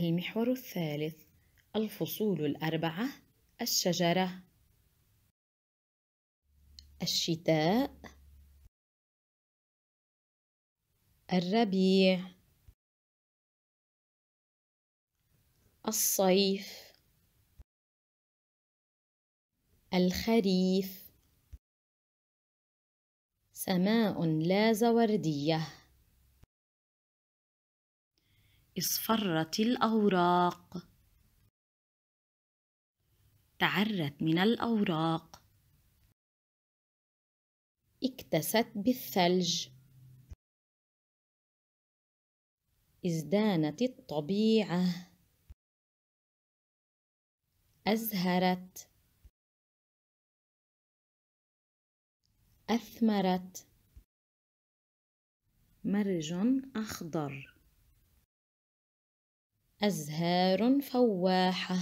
المحور الثالث الفصول الأربعة الشجرة الشتاء الربيع الصيف الخريف سماء لا زورديه اصفرت الأوراق تعرت من الأوراق اكتست بالثلج ازدانت الطبيعة أزهرت أثمرت مرج أخضر أزهار فواحة